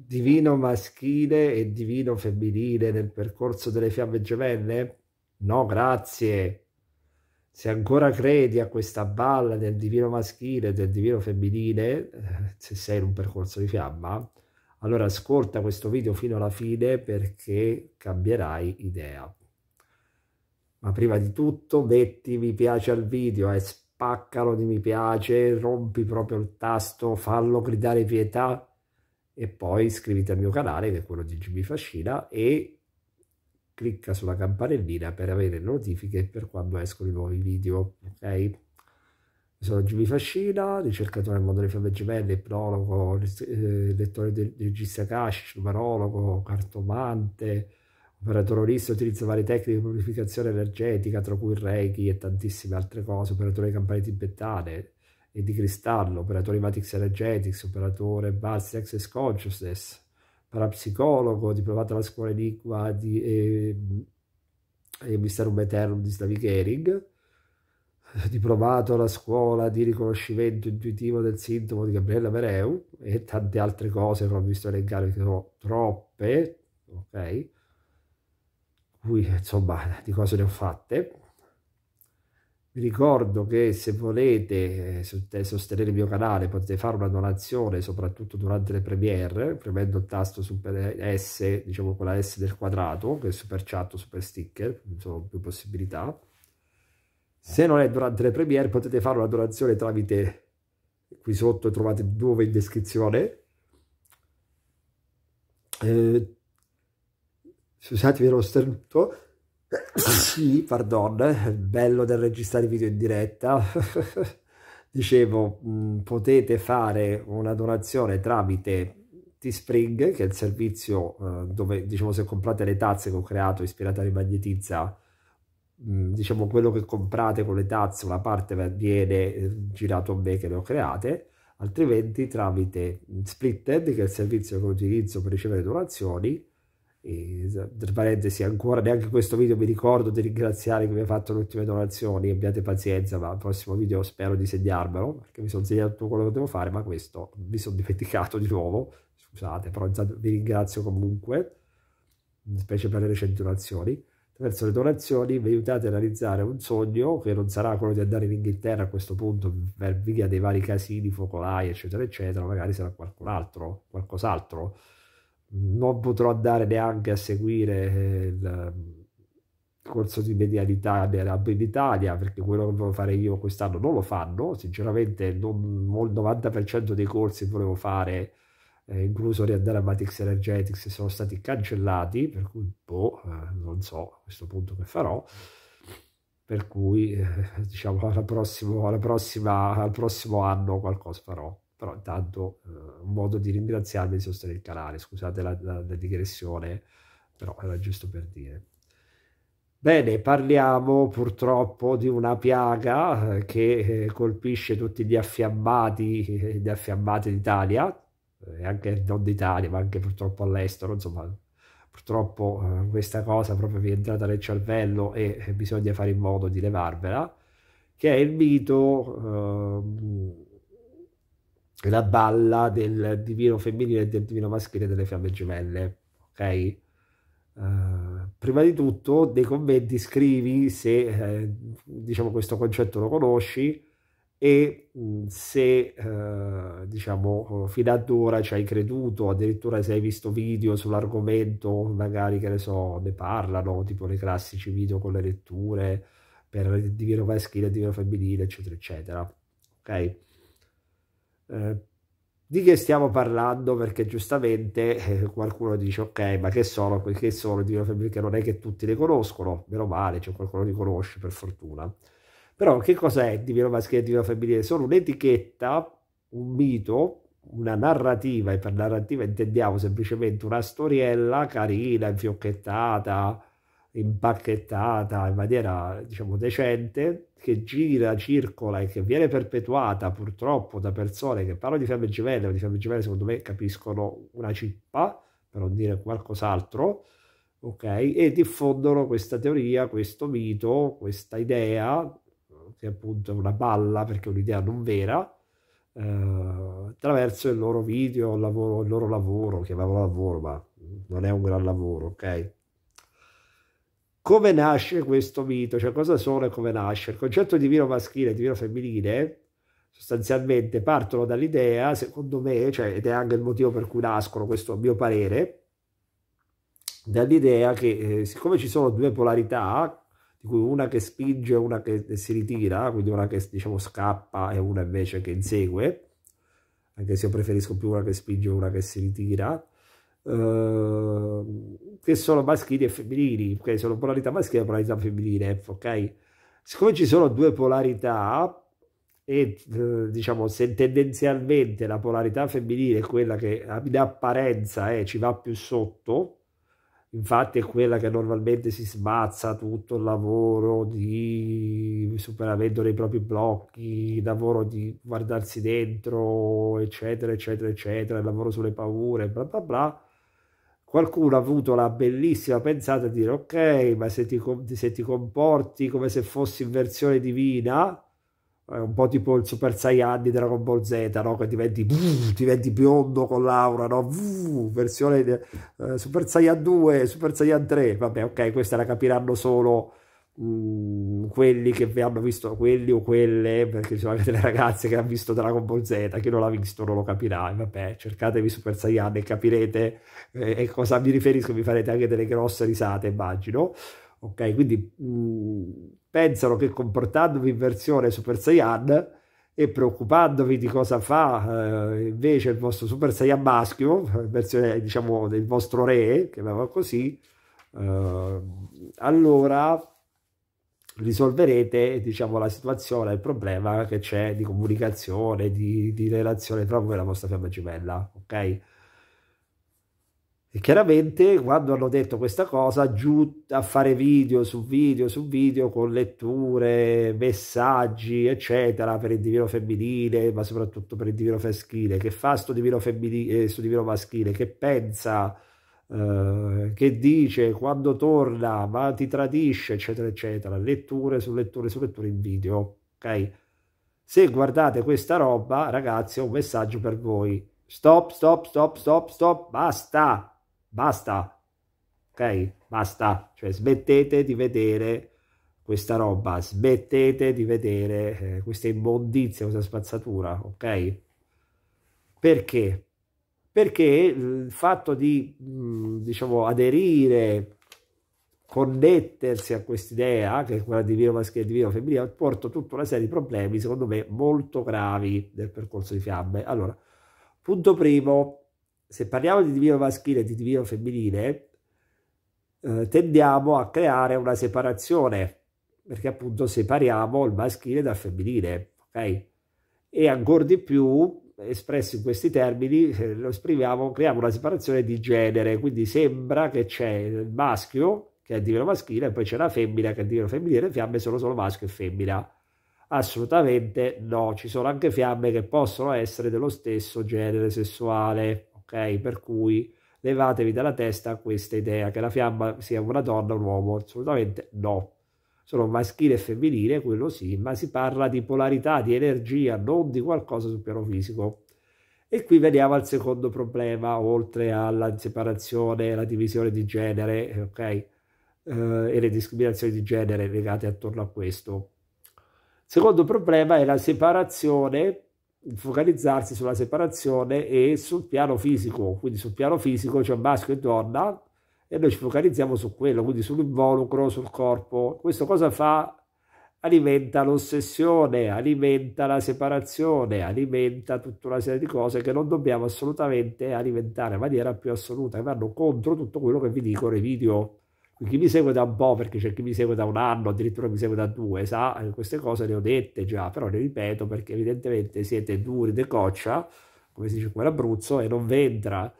divino maschile e divino femminile nel percorso delle fiamme gemelle? No, grazie. Se ancora credi a questa balla del divino maschile e del divino femminile, eh, se sei in un percorso di fiamma, allora ascolta questo video fino alla fine perché cambierai idea. Ma prima di tutto metti mi piace al video e spaccalo di mi piace, rompi proprio il tasto, fallo gridare pietà e poi iscriviti al mio canale che è quello di GB Fascina e clicca sulla campanellina per avere notifiche per quando escono i nuovi video, ok? sono Jimmy Fascina, ricercatore del mondo delle fiamme gemelle, prologo, eh, lettore di regista Cash, numerologo, cartomante, operatore olista, utilizza varie tecniche di purificazione energetica, tra cui il Reiki e tantissime altre cose, operatore di campane tibetane, e di cristallo, operatore Matrix Energetics, operatore Balsi Access Consciousness, parapsicologo, diplomato alla scuola di di, e, e Eternum di Slavic Hering, diplomato alla scuola di riconoscimento intuitivo del sintomo di Gabriella Mereu e tante altre cose che ho visto elencare perché sono troppe, ok? Qui insomma di cose ne ho fatte vi ricordo che se volete eh, sostenere il mio canale potete fare una donazione soprattutto durante le premiere, premendo il tasto super eh, S, diciamo con la S del quadrato, che è super chat o super sticker, sono più possibilità. Se non è durante le premiere potete fare una donazione tramite qui sotto trovate il nuovo in descrizione. Eh, scusatemi lo sternuto sì, pardon, bello del registrare video in diretta. Dicevo, mm, potete fare una donazione tramite T-Spring, che è il servizio eh, dove, diciamo, se comprate le tazze che ho creato ispirata a Rimagnetizza, mm, diciamo, quello che comprate con le tazze, una parte viene eh, girato a me che le ho create, altrimenti tramite Splitted, che è il servizio che utilizzo per ricevere donazioni, tra parentesi, ancora neanche questo video mi ricordo di ringraziare chi mi ha fatto le ultime donazioni. Abbiate pazienza, ma al prossimo video spero di segnarmelo perché mi sono segnato tutto quello che devo fare. Ma questo mi sono dimenticato di nuovo. Scusate, però vi ringrazio comunque, specie per le recenti donazioni. Attraverso le donazioni vi aiutate a realizzare un sogno che non sarà quello di andare in Inghilterra a questo punto per via dei vari casini, focolai, eccetera, eccetera. Magari sarà qualcun altro, qualcos'altro non potrò andare neanche a seguire eh, il corso di medialità della Italia perché quello che volevo fare io quest'anno non lo fanno sinceramente non, il 90% dei corsi che volevo fare eh, incluso Matrix Energetics sono stati cancellati per cui boh, eh, non so a questo punto che farò per cui eh, diciamo alla prossima, alla prossima, al prossimo anno qualcosa farò però intanto eh, un modo di ringraziarvi di sostenere il canale, scusate la, la, la digressione, però era giusto per dire. Bene, parliamo purtroppo di una piaga eh, che eh, colpisce tutti gli affiammati, eh, gli affiammati d'Italia, e anche non d'Italia, ma anche purtroppo all'estero, insomma, purtroppo questa cosa proprio vi è entrata nel cervello e bisogna fare in modo di levarvela, che è il mito... Eh, la balla del divino femminile e del divino maschile delle fiamme gemelle, ok? Uh, prima di tutto nei commenti scrivi se eh, diciamo questo concetto lo conosci e mm, se eh, diciamo fino ad ora ci hai creduto addirittura se hai visto video sull'argomento magari che ne so ne parlano tipo nei classici video con le letture per il divino maschile e il divino femminile eccetera eccetera ok eh, di che stiamo parlando? Perché giustamente eh, qualcuno dice ok, ma che sono che sono di una fabbrica? Non è che tutti le conoscono, meno male, c'è qualcuno che li conosce per fortuna. Però che cosa è Divino maschile e Divino femminile? Sono un'etichetta, un mito, una narrativa, e per narrativa intendiamo semplicemente una storiella carina, infiocchettata, impacchettata in maniera diciamo decente che gira, circola e che viene perpetuata purtroppo da persone che parlano di fiamme gemelle, ma di fiamme gemelle secondo me capiscono una cippa, per non dire qualcos'altro, ok? E diffondono questa teoria, questo mito, questa idea, che appunto è una balla perché è un'idea non vera, eh, attraverso il loro video, il, lavoro, il loro lavoro, chiamavano lavoro, ma non è un gran lavoro, ok? come nasce questo mito, cioè cosa sono e come nasce. Il concetto di vino maschile e di vino femminile sostanzialmente partono dall'idea, secondo me, cioè, ed è anche il motivo per cui nascono, questo a mio parere, dall'idea che eh, siccome ci sono due polarità, di cui una che spinge e una che si ritira, quindi una che diciamo scappa e una invece che insegue, anche se io preferisco più una che spinge e una che si ritira, Ehm, che sono maschili e femminili, ok? Sono polarità maschile e polarità femminile, ok? Siccome ci sono due polarità, e eh, diciamo se tendenzialmente la polarità femminile è quella che in apparenza eh, ci va più sotto, infatti è quella che normalmente si smazza tutto il lavoro di superamento dei propri blocchi, il lavoro di guardarsi dentro, eccetera, eccetera, eccetera, il lavoro sulle paure, bla bla bla, qualcuno ha avuto la bellissima pensata di dire ok, ma se ti, se ti comporti come se fossi in versione divina, eh, un po' tipo il Super Saiyan di Dragon Ball Z, no? che diventi, buh, diventi biondo con l'aura, no? Buh, versione eh, Super Saiyan 2, Super Saiyan 3, vabbè ok, questa la capiranno solo Mm, quelli che vi hanno visto quelli o quelle, perché ci sono anche delle ragazze che hanno visto Dragon Ball Z, chi non l'ha visto non lo capirà, e vabbè, cercatevi Super Saiyan e capirete eh, e cosa mi riferisco, vi farete anche delle grosse risate, immagino. Ok, quindi mh, mm, pensano che comportandovi in versione Super Saiyan e preoccupandovi di cosa fa eh, invece il vostro Super Saiyan maschio, in versione diciamo del vostro re, che va così, eh, allora risolverete diciamo, la situazione, il problema che c'è di comunicazione, di, di, relazione tra voi e la vostra fiamma gemella, ok? E chiaramente quando hanno detto questa cosa, giù a fare video su video su video con letture, messaggi, eccetera, per il divino femminile, ma soprattutto per il divino maschile, che fa sto divino, femminile, eh, sto divino maschile, che pensa eh, che dice quando torna ma ti tradisce, eccetera, eccetera, letture su letture su letture in video, ok? Se guardate questa roba, ragazzi, ho un messaggio per voi. Stop, stop, stop, stop, stop, basta, basta, ok? Basta, cioè smettete di vedere questa roba, smettete di vedere eh, questa immondizia, questa spazzatura, ok? Perché? perché il fatto di mm, diciamo, aderire, connettersi a quest'idea, che è quella di vino maschile e divino femminile, porta tutta una serie di problemi, secondo me, molto gravi nel percorso di fiamme. Allora, punto primo, se parliamo di divino maschile e di divino femminile, eh, tendiamo a creare una separazione, perché appunto separiamo il maschile dal femminile, ok? E ancora di più espresso in questi termini, eh, lo esprimiamo, creiamo una separazione di genere, quindi sembra che c'è il maschio, che è il divino maschile, e poi c'è la femmina, che è il divino femminile, le fiamme sono solo maschio e femmina. Assolutamente no, ci sono anche fiamme che possono essere dello stesso genere sessuale, ok? Per cui levatevi dalla testa questa idea che la fiamma sia una donna o un uomo, assolutamente no sono maschile e femminile, quello sì, ma si parla di polarità, di energia, non di qualcosa sul piano fisico. E qui veniamo al secondo problema, oltre alla separazione, la divisione di genere, ok? Eh, e le discriminazioni di genere legate attorno a questo. Secondo problema è la separazione, focalizzarsi sulla separazione e sul piano fisico, quindi sul piano fisico c'è cioè maschio e donna, e noi ci focalizziamo su quello, quindi sull'involucro, sul corpo. Questo cosa fa? Alimenta l'ossessione, alimenta la separazione, alimenta tutta una serie di cose che non dobbiamo assolutamente alimentare in maniera più assoluta, che vanno contro tutto quello che vi dico nei video. Chi mi segue da un po', perché c'è chi mi segue da un anno, addirittura mi segue da due, sa, eh, queste cose le ho dette già, però le ripeto perché evidentemente siete duri de coccia, come si dice qua in Abruzzo, e non v'entra.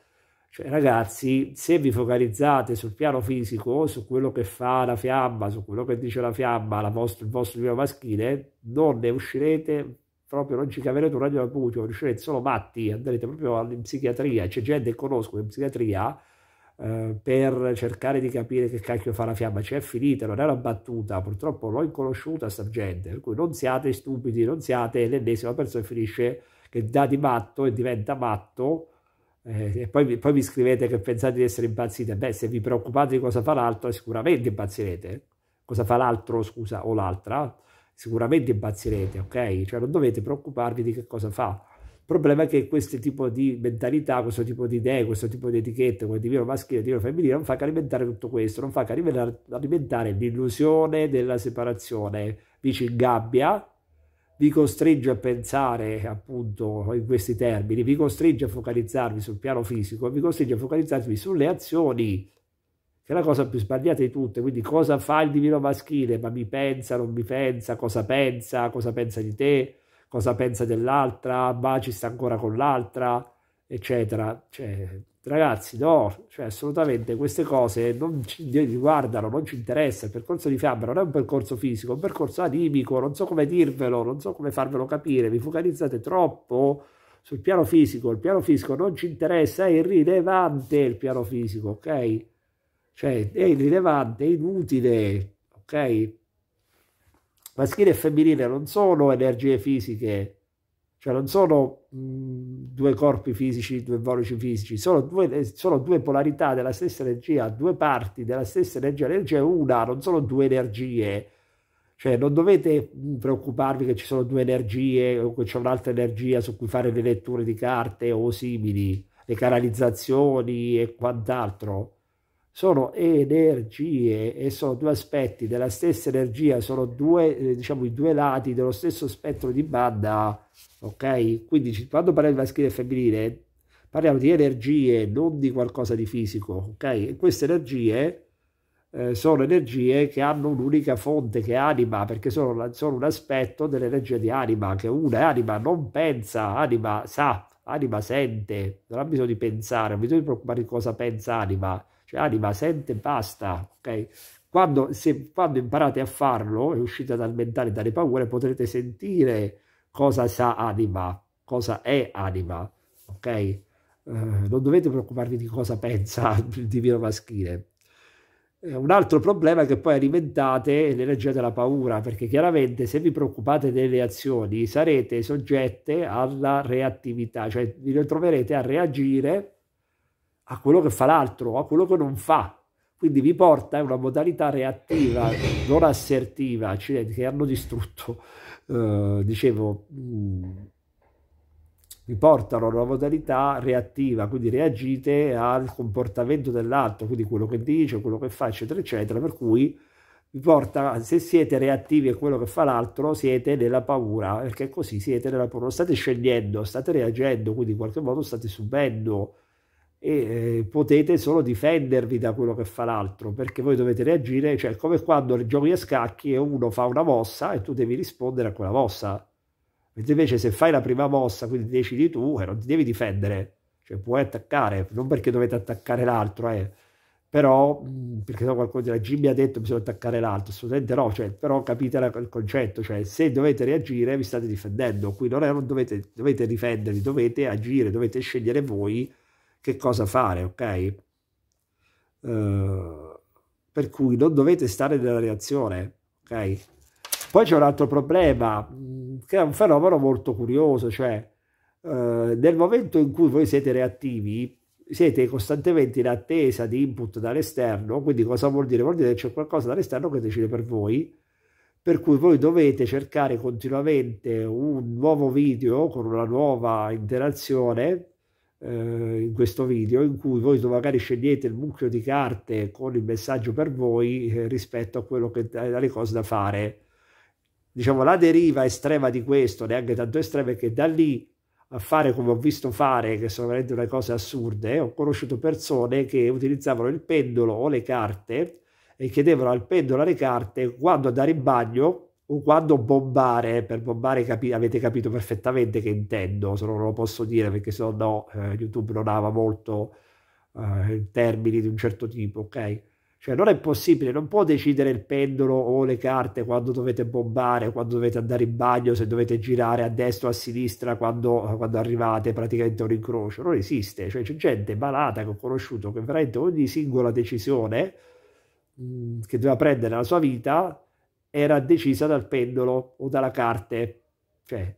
Cioè, ragazzi, se vi focalizzate sul piano fisico, su quello che fa la fiamma, su quello che dice la fiamma, la vostra, il vostro piano maschile, non ne uscirete proprio, non ci caverete un ragno dal buio, riuscirete solo matti, andrete proprio in psichiatria. C'è gente che conosco in psichiatria eh, per cercare di capire che cacchio fa la fiamma. C'è cioè, finita, non è una battuta, purtroppo l'ho inconosciuta sta gente, per cui non siate stupidi, non siate l'ennesima persona che finisce che dà di matto e diventa matto eh, e poi, poi, vi scrivete che pensate di essere impazzite, beh se vi preoccupate di cosa fa l'altro sicuramente impazzirete, cosa fa l'altro scusa o l'altra, sicuramente impazzirete, ok? Cioè non dovete preoccuparvi di che cosa fa. Il problema è che questo tipo di mentalità, questo tipo di idee, questo tipo di etichette, come divino maschile, divino femminile, non fa che alimentare tutto questo, non fa che alimentare, alimentare l'illusione della separazione. Dici in gabbia, vi costringe a pensare appunto in questi termini, vi costringe a focalizzarvi sul piano fisico, vi costringe a focalizzarvi sulle azioni, che è la cosa più sbagliata di tutte, quindi cosa fa il divino maschile, ma mi pensa, non mi pensa, cosa pensa, cosa pensa di te, cosa pensa dell'altra, ma ci sta ancora con l'altra, eccetera. Cioè, ragazzi, no, cioè assolutamente queste cose non ci riguardano, non ci interessa. Il percorso di fiabra non è un percorso fisico, è un percorso animico, non so come dirvelo, non so come farvelo capire, vi focalizzate troppo sul piano fisico, il piano fisico non ci interessa, è irrilevante il piano fisico, ok? Cioè è irrilevante, è inutile, ok? Maschile e femminile non sono energie fisiche, cioè non sono mhmm, due corpi fisici, due volici fisici, sono due, eh, sono due, polarità della stessa energia, due parti della stessa energia. L'energia è una, non sono due energie. Cioè non dovete mhmm, preoccuparvi che ci sono due energie o che c'è un'altra energia su cui fare le letture di carte o simili, le canalizzazioni e quant'altro sono energie e sono due aspetti della stessa energia, sono due, eh, diciamo, i due lati dello stesso spettro di banda ok? Quindi quando parliamo di maschile e femminile parliamo di energie, non di qualcosa di fisico, ok? E queste energie eh, sono energie che hanno un'unica fonte che è anima, perché sono, sono un aspetto dell'energia di anima, che una è anima, non pensa, anima sa, anima sente, non ha bisogno di pensare, non ha bisogno di preoccupare di cosa pensa anima, cioè anima sente e basta, ok? Quando, se, quando imparate a farlo e uscite dal mentale e dalle paure potrete sentire cosa sa anima, cosa è anima, ok? Eh, non dovete preoccuparvi di cosa pensa il divino maschile. Eh, un altro problema è che poi alimentate l'energia della paura, perché chiaramente se vi preoccupate delle azioni sarete soggette alla reattività, cioè vi ritroverete a reagire a quello che fa l'altro, a quello che non fa, quindi vi porta a una modalità reattiva, non assertiva, accidenti cioè che hanno distrutto, eh, dicevo, mm, vi portano a una modalità reattiva, quindi reagite al comportamento dell'altro, quindi quello che dice, quello che fa, eccetera, eccetera, per cui vi porta, se siete reattivi a quello che fa l'altro, siete nella paura, perché così siete nella paura, non state scegliendo, state reagendo, quindi in qualche modo state subendo e eh, potete solo difendervi da quello che fa l'altro perché voi dovete reagire, cioè come quando giochi a scacchi e uno fa una mossa e tu devi rispondere a quella mossa. Mentre invece se fai la prima mossa, quindi decidi tu, eh, non ti devi difendere, cioè puoi attaccare, non perché dovete attaccare l'altro, eh, però mm, perché no, qualcuno della dirà mi ha detto bisogna attaccare l'altro, assolutamente no, cioè, però capite la, il concetto, cioè se dovete reagire vi state difendendo, qui non, è, non dovete, dovete difendervi, dovete agire, dovete scegliere voi che cosa fare, ok? Uh, per cui non dovete stare nella reazione, ok? Poi c'è un altro problema, mm, che è un fenomeno molto curioso, cioè uh, nel momento in cui voi siete reattivi, siete costantemente in attesa di input dall'esterno, quindi cosa vuol dire? Vuol dire che c'è qualcosa dall'esterno che decide per voi, per cui voi dovete cercare continuamente un nuovo video con una nuova interazione eh, in questo video in cui voi magari scegliete il mucchio di carte con il messaggio per voi eh, rispetto a quello che eh, alle cose da fare. Diciamo la deriva estrema di questo, neanche tanto estrema, è che da lì a fare come ho visto fare, che sono veramente delle cose assurde, eh, ho conosciuto persone che utilizzavano il pendolo o le carte e chiedevano al pendolo le carte quando andare in bagno quando bombare, per bombare capi- avete capito perfettamente che intendo, se non lo posso dire perché se no eh, YouTube non ama molto eh, termini di un certo tipo, ok? Cioè non è possibile, non può decidere il pendolo o le carte quando dovete bombare, quando dovete andare in bagno, se dovete girare a destra o a sinistra quando, eh, quando arrivate praticamente a un incrocio, non esiste, cioè c'è gente malata che ho conosciuto che veramente ogni singola decisione mh, mm, che doveva prendere nella sua vita era decisa dal pendolo o dalla carte. Cioè,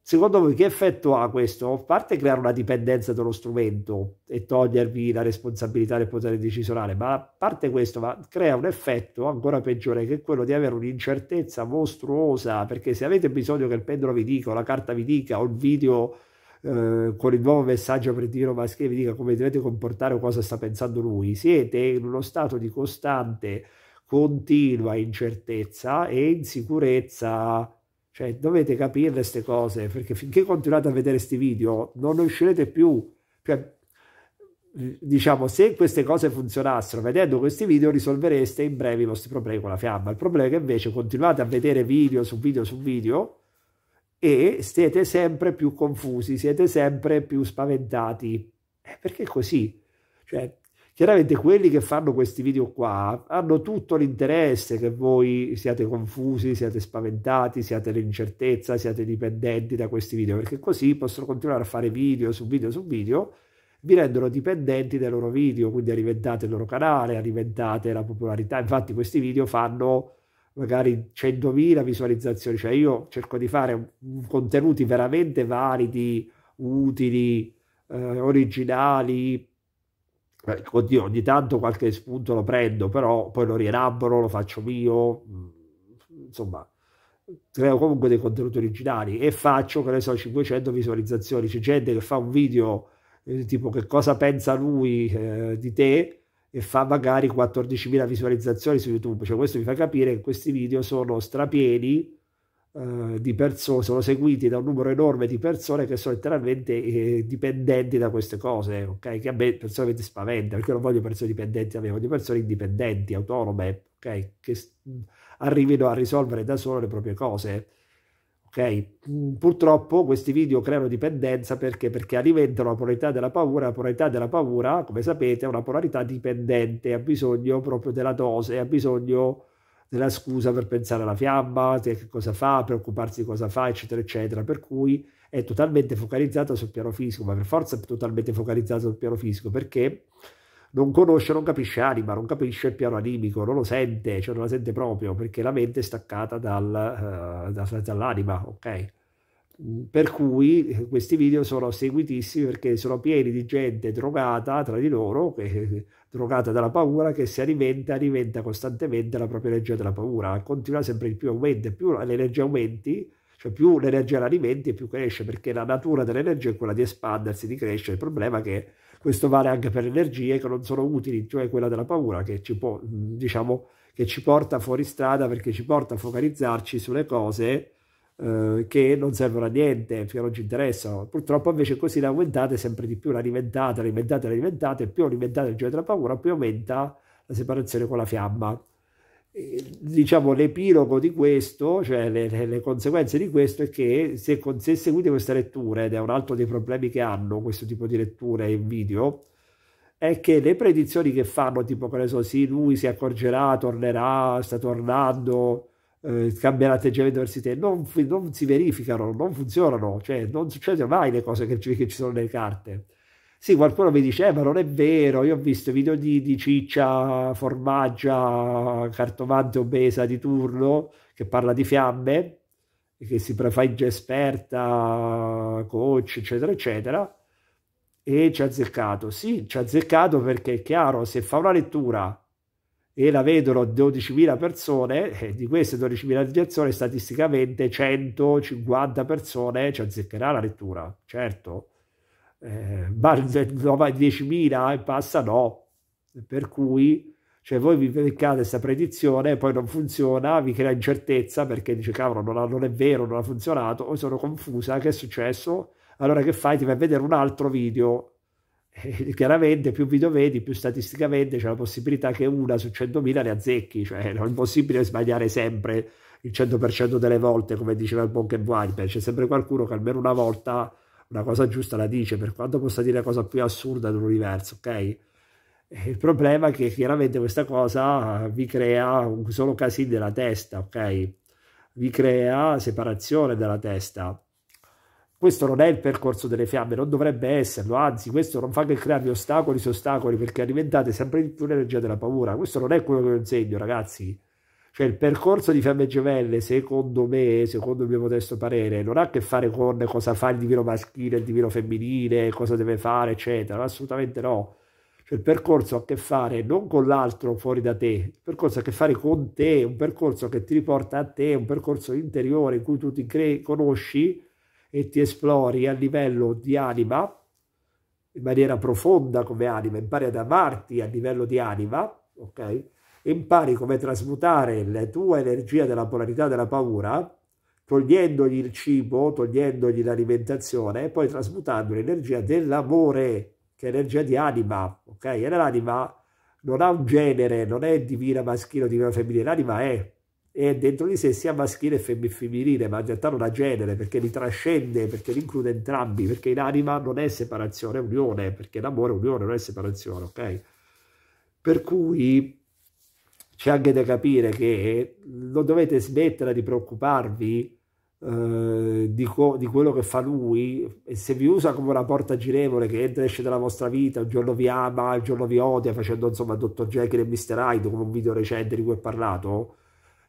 secondo voi che effetto ha questo? A parte creare una dipendenza dallo strumento e togliervi la responsabilità del potere decisionale, ma a parte questo, ma crea un effetto ancora peggiore che quello di avere un'incertezza mostruosa, perché se avete bisogno che il pendolo vi dica, o la carta vi dica, o il video eh, con il nuovo messaggio per Divino Maschile vi dica come dovete comportare o cosa sta pensando lui, siete in uno stato di costante continua incertezza e insicurezza. Cioè, dovete capire queste cose, perché finché continuate a vedere questi video non uscirete più. Cioè, diciamo, se queste cose funzionassero, vedendo questi video risolvereste in breve i vostri problemi con la fiamma. Il problema è che invece continuate a vedere video su video su video e siete sempre più confusi, siete sempre più spaventati. Eh, perché così? Cioè, Chiaramente quelli che fanno questi video qua hanno tutto l'interesse che voi siate confusi, siate spaventati, siate l'incertezza, siate dipendenti da questi video, perché così possono continuare a fare video su video su video, vi rendono dipendenti dai loro video, quindi alimentate il loro canale, alimentate la popolarità. Infatti questi video fanno magari 100.000 visualizzazioni, cioè io cerco di fare contenuti veramente validi, utili, eh, originali, Oddio, ogni tanto qualche spunto lo prendo, però poi lo rielaboro, lo faccio mio, mm, insomma, creo comunque dei contenuti originali e faccio, che ne so, 500 visualizzazioni. C'è gente che fa un video eh, tipo che cosa pensa lui eh, di te e fa magari 14.000 visualizzazioni su YouTube. Cioè questo mi fa capire che questi video sono strapieni eh, di persone, sono seguiti da un numero enorme di persone che sono letteralmente eh, dipendenti da queste cose, ok? Che a me personalmente spaventa, perché non voglio persone dipendenti me, voglio persone indipendenti, autonome, ok? Che arrivino a risolvere da solo le proprie cose. Okay. Mm, purtroppo questi video creano dipendenza perché? perché alimentano la polarità della paura, la polarità della paura, come sapete, è una polarità dipendente, ha bisogno proprio della dose, ha bisogno della scusa per pensare alla fiamma, che cosa fa, preoccuparsi di cosa fa, eccetera, eccetera. Per cui è totalmente focalizzata sul piano fisico, ma per forza è totalmente focalizzata sul piano fisico perché non conosce, non capisce anima, non capisce il piano animico, non lo sente, cioè non la sente proprio perché la mente è staccata dal, uh, dall'anima, ok? Per cui eh, questi video sono seguitissimi perché sono pieni di gente drogata tra di loro che eh, drogata dalla paura che si alimenta, alimenta costantemente la propria energia della paura, continua sempre di più aumenta, più l'energia aumenti, cioè più l'energia la alimenti e più cresce, perché la natura dell'energia è quella di espandersi, di crescere, il problema è che questo vale anche per energie che non sono utili, cioè quella della paura che ci può, diciamo, che ci porta fuori strada perché ci porta a focalizzarci sulle cose eh, che non servono a niente, che non ci interessano. Purtroppo invece così le aumentate sempre di più, la riventate, la riventate, la riventate, più riventate il gioco della paura, più aumenta la separazione con la fiamma. E, diciamo l'epilogo di questo, cioè le, le, le, conseguenze di questo è che se, se seguite queste letture, ed è un altro dei problemi che hanno questo tipo di letture in video, è che le predizioni che fanno, tipo che ne so, sì, lui si accorgerà, tornerà, sta tornando, eh, cambiare atteggiamento verso te, non, non, si verificano, non funzionano, cioè non succedono mai le cose che, che ci sono nelle carte. Sì, qualcuno mi dice, eh, ma non è vero, io ho visto video di, di ciccia, formaggia, cartomante obesa di turno che parla di fiamme, che si prefigge esperta, coach, eccetera, eccetera, e ci ha azzeccato. Sì, ci ha azzeccato perché è chiaro, se fa una lettura e la vedono 12.000 persone, eh, di queste 12.000 persone statisticamente 150 persone ci azzeccherà la lettura, certo, eh, ma 10.000 e passa no, per cui cioè voi vi beccate questa predizione, poi non funziona, vi crea incertezza perché dice cavolo non, ha, non è vero, non ha funzionato, o sono confusa, che è successo? Allora che fai? Ti vai a vedere un altro video chiaramente più video vedi, più statisticamente c'è la possibilità che una su 100.000 le azzecchi, cioè non è impossibile sbagliare sempre il 100% delle volte, come diceva il buon Ken Wilber, c'è sempre qualcuno che almeno una volta una cosa giusta la dice, per quanto possa dire la cosa più assurda dell'universo, ok? Eh, il problema è che chiaramente questa cosa vi crea un solo casino della testa, ok? Vi crea separazione della testa questo non è il percorso delle fiamme, non dovrebbe esserlo, anzi questo non fa che crearvi ostacoli su ostacoli perché alimentate sempre di più l'energia della paura. Questo non è quello che vi insegno ragazzi. Cioè il percorso di fiamme gemelle, secondo me, secondo il mio modesto parere, non ha a che fare con cosa fa il divino maschile, il divino femminile, cosa deve fare, eccetera, assolutamente no. Cioè il percorso ha a che fare non con l'altro fuori da te, il percorso ha a che fare con te, un percorso che ti riporta a te, un percorso interiore in cui tu ti crei, conosci e ti esplori a livello di anima, in maniera profonda come anima, impari ad amarti a livello di anima, ok? Impari come trasmutare la tua energia della polarità della paura, togliendogli il cibo, togliendogli l'alimentazione e poi trasmutando l'energia dell'amore, che è energia di anima, ok? E l'anima non ha un genere, non è divina maschile o divina femminile, l'anima è, e dentro di sé sia maschile che femminile, ma in realtà non ha genere perché li trascende, perché li include entrambi, perché in anima non è separazione, è unione, perché l'amore è unione, non è separazione, ok? Per cui c'è anche da capire che non dovete smettere di preoccuparvi eh, di, di, quello che fa lui e se vi usa come una porta girevole che entra e esce dalla vostra vita, un giorno vi ama, un giorno vi odia, facendo insomma Dr. Jekyll e Mr. Hyde come un video recente di cui ho parlato,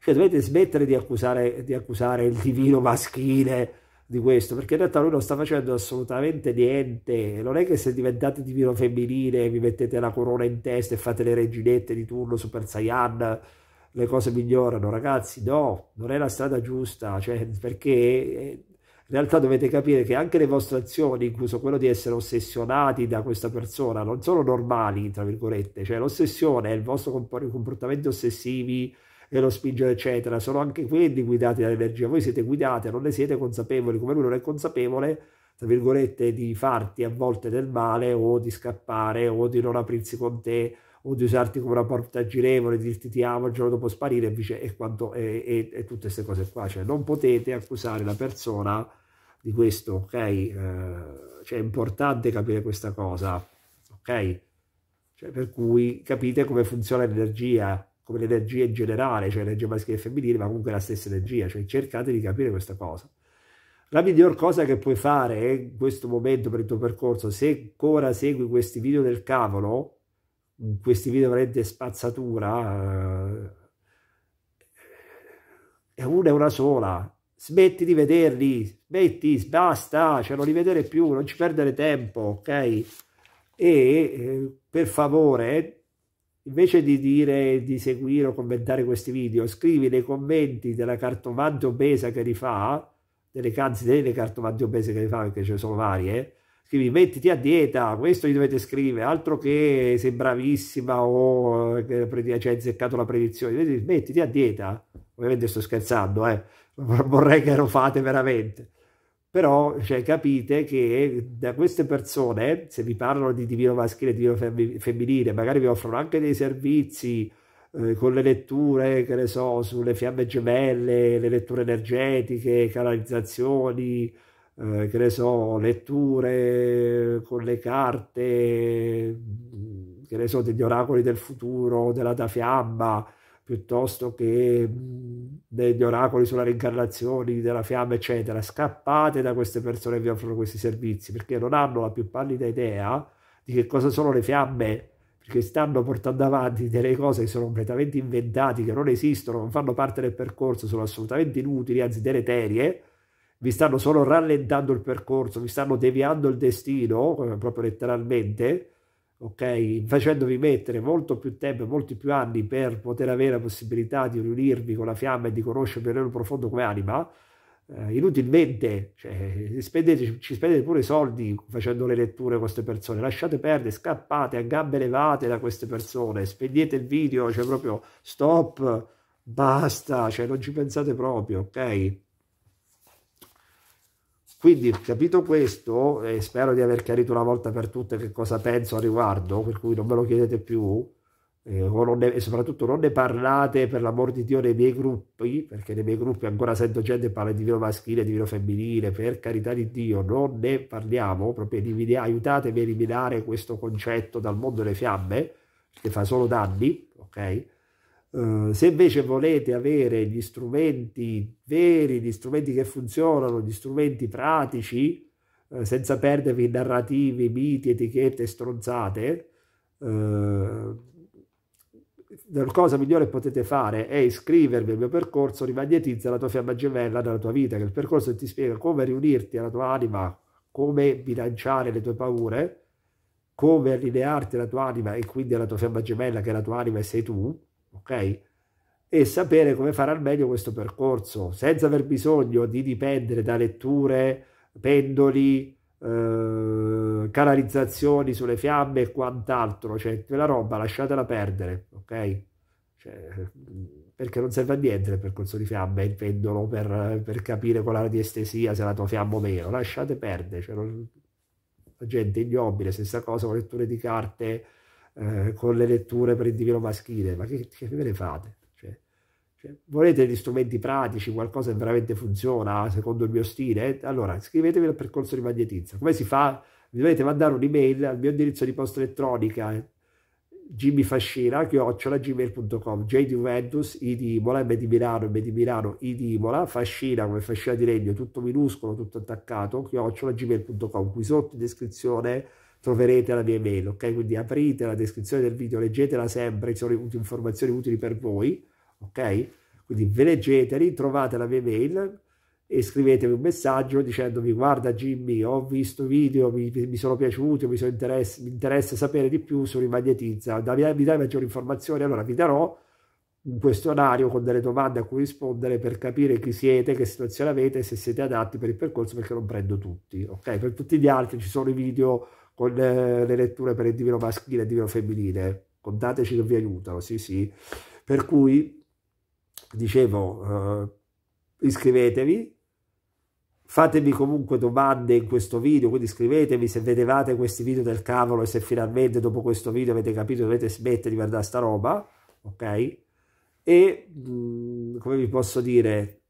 cioè dovete smettere di accusare, di accusare il divino maschile di questo, perché in realtà lui non sta facendo assolutamente niente. Non è che se diventate divino femminile vi mettete la corona in testa e fate le reginette di turno Super Saiyan, le cose migliorano, ragazzi. No, non è la strada giusta, cioè, perché eh, in realtà dovete capire che anche le vostre azioni, incluso quello di essere ossessionati da questa persona, non sono normali, tra virgolette. Cioè l'ossessione, il vostro comportamento ossessivo e lo spingere, eccetera, sono anche quelli guidati dall'energia. Voi siete guidati, non ne siete consapevoli, come lui non è consapevole, tra virgolette, di farti a volte del male o di scappare o di non aprirsi con te o di usarti come una porta girevole, di dirti ti amo, il giorno dopo sparire, invece, e, quanto, e, e, e tutte queste cose qua. Cioè, non potete accusare la persona di questo, ok? Eh, cioè, è importante capire questa cosa, ok? Cioè, per cui capite come funziona l'energia, come l'energia in generale, cioè l'energia maschile e femminile, ma comunque la stessa energia, cioè cercate di capire questa cosa. La miglior cosa che puoi fare in questo momento per il tuo percorso, se ancora segui questi video del cavolo, questi video veramente spazzatura, eh, è una e una sola. Smetti di vederli, smetti, basta, cioè non li vedere più, non ci perdere tempo, ok? E eh, per favore Invece di dire di seguire o commentare questi video, scrivi nei commenti della cartomante obesa che li fa, delle canzoni delle cartomante obese che li fa, perché ce ne sono varie, scrivi mettiti a dieta, questo gli dovete scrivere, altro che sei bravissima o eh, che cioè hai azzeccato la predizione, mettiti a dieta, ovviamente sto scherzando, eh? vorrei che lo fate veramente però cioè, capite che da queste persone, se vi parlano di divino maschile e divino femminile, magari vi offrono anche dei servizi eh, con le letture, che ne so, sulle fiamme gemelle, le letture energetiche, canalizzazioni, eh, che ne so, letture con le carte, mm, che ne so, degli oracoli del futuro, della da fiamma, piuttosto che degli oracoli sulla reincarnazione, della fiamma, eccetera. Scappate da queste persone che vi offrono questi servizi perché non hanno la più pallida idea di che cosa sono le fiamme, perché stanno portando avanti delle cose che sono completamente inventate, che non esistono, non fanno parte del percorso, sono assolutamente inutili, anzi deleterie vi stanno solo rallentando il percorso, vi stanno deviando il destino, proprio letteralmente, ok? Facendovi mettere molto più tempo, e molti più anni per poter avere la possibilità di riunirvi con la fiamma e di conoscervi nel profondo come anima, eh, inutilmente, cioè, spendete, ci spendete pure i soldi facendo le letture con queste persone, lasciate perdere, scappate a gambe levate da queste persone, spegnete il video, cioè proprio stop, basta, cioè non ci pensate proprio, ok? Quindi, capito questo, e spero di aver chiarito una volta per tutte che cosa penso a riguardo, per cui non me lo chiedete più, eh, ne, e soprattutto non ne parlate per l'amor di Dio nei miei gruppi, perché nei miei gruppi ancora sento gente parlare di vino maschile, di vino femminile, per carità di Dio, non ne parliamo, proprio elimine, aiutatemi a eliminare questo concetto dal mondo delle fiamme, che fa solo danni, ok? Eh, se invece volete avere gli strumenti veri, gli strumenti che funzionano, gli strumenti pratici, uh, senza perdervi in narrativi, miti, etichette, stronzate, uh, la cosa migliore che potete fare è iscrivervi al mio percorso Rimagnetizza la tua fiamma gemella nella tua vita, che è il percorso che ti spiega come riunirti alla tua anima, come bilanciare le tue paure, come allinearti alla tua anima e quindi alla tua fiamma gemella, che è la tua anima e sei tu, ok? E sapere come fare al meglio questo percorso senza aver bisogno di dipendere da letture, pendoli, eh, canalizzazioni sulle fiamme e quant'altro, cioè quella roba lasciatela perdere, ok? Cioè, perché non serve a niente il percorso di fiamme, il pendolo per, per capire con la radiestesia se la tua fiamma o meno, lasciate perdere, cioè non, la gente ignobile, stessa cosa con letture di carte, eh, con le letture per il divino maschile, ma che, che ve ne fate? Cioè, cioè, volete degli strumenti pratici, qualcosa che veramente funziona secondo il mio stile? Eh? Allora scrivetevi al percorso di magnetizza. Come si fa? Mi dovete mandare un'email al mio indirizzo di posta elettronica eh, jimmyfascina chiocciola gmail.com J di M di Milano, M di Milano, I fascina come fascina di legno, tutto minuscolo, tutto attaccato, chiocciola gmail.com qui sotto in descrizione troverete la mia email, ok? Quindi aprite la descrizione del video, leggetela sempre, ci sono informazioni utili per voi, ok? Quindi ve leggeteli, trovate la mia email e scrivetemi un messaggio dicendomi guarda Jimmy ho visto video, mi, mi sono piaciuti, mi, sono interess- mi interessa sapere di più su Rimagnetizza, mi dai maggiori informazioni? Allora vi darò un questionario con delle domande a cui rispondere per capire chi siete, che situazione avete, se siete adatti per il percorso, perché non prendo tutti, ok? Per tutti gli altri ci sono i video con le, eh, le letture per il divino maschile e il divino femminile. Contateci che vi aiutano, sì sì. Per cui, dicevo, eh, iscrivetevi, Fatemi comunque domande in questo video, quindi iscrivetevi se vedevate questi video del cavolo e se finalmente dopo questo video avete capito che dovete smettere di guardare sta roba, ok? E mh, mm, come vi posso dire,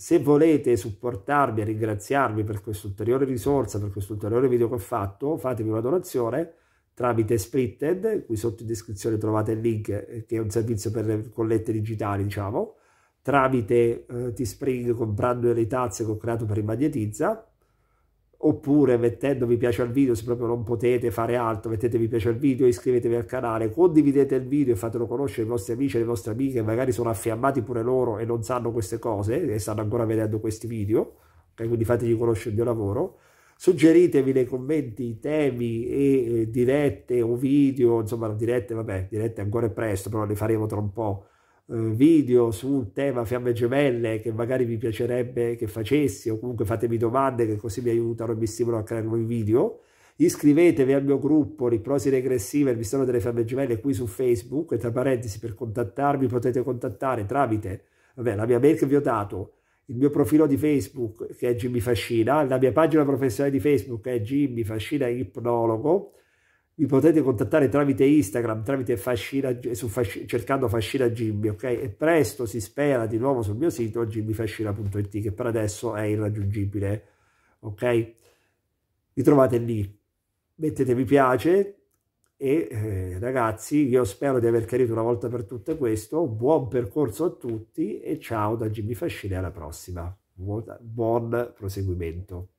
se volete supportarmi e ringraziarmi per questa ulteriore risorsa, per questo ulteriore video che ho fatto, fatemi una donazione tramite Splitted, qui sotto in descrizione trovate il link eh, che è un servizio per le collette digitali, diciamo, tramite eh, T-Spring comprando le tazze che ho creato per il Magnetizza oppure mettendo mi piace al video se proprio non potete fare altro mettete mi piace al video iscrivetevi al canale condividete il video e fatelo conoscere ai vostri amici e alle vostre amiche magari sono affiammati pure loro e non sanno queste cose e stanno ancora vedendo questi video okay? quindi fategli conoscere il mio lavoro suggeritevi nei commenti temi e eh, dirette o video insomma dirette vabbè dirette ancora è presto però le faremo tra un po' Eh, video su un tema fiamme gemelle che magari vi piacerebbe che facessi o comunque fatemi domande che così mi aiutano e mi stimolano a creare nuovi video iscrivetevi al mio gruppo Riprosi Regressiva e il Mistero delle Fiamme Gemelle qui su Facebook e tra parentesi per contattarmi potete contattare tramite vabbè, la mia mail che vi ho dato il mio profilo di Facebook che è Jimmy Fascina la mia pagina professionale di Facebook è Jimmy Fascina Ipnologo mi potete contattare tramite Instagram, tramite fascina, su fascina, cercando Fascina Jimmy, ok? E presto si spera di nuovo sul mio sito jimmyfascina.it che per adesso è irraggiungibile, ok? Mi trovate lì, mettete mi piace e eh, ragazzi io spero di aver chiarito una volta per tutte questo, buon percorso a tutti e ciao da Jimmy Fascina alla prossima, buon, buon proseguimento.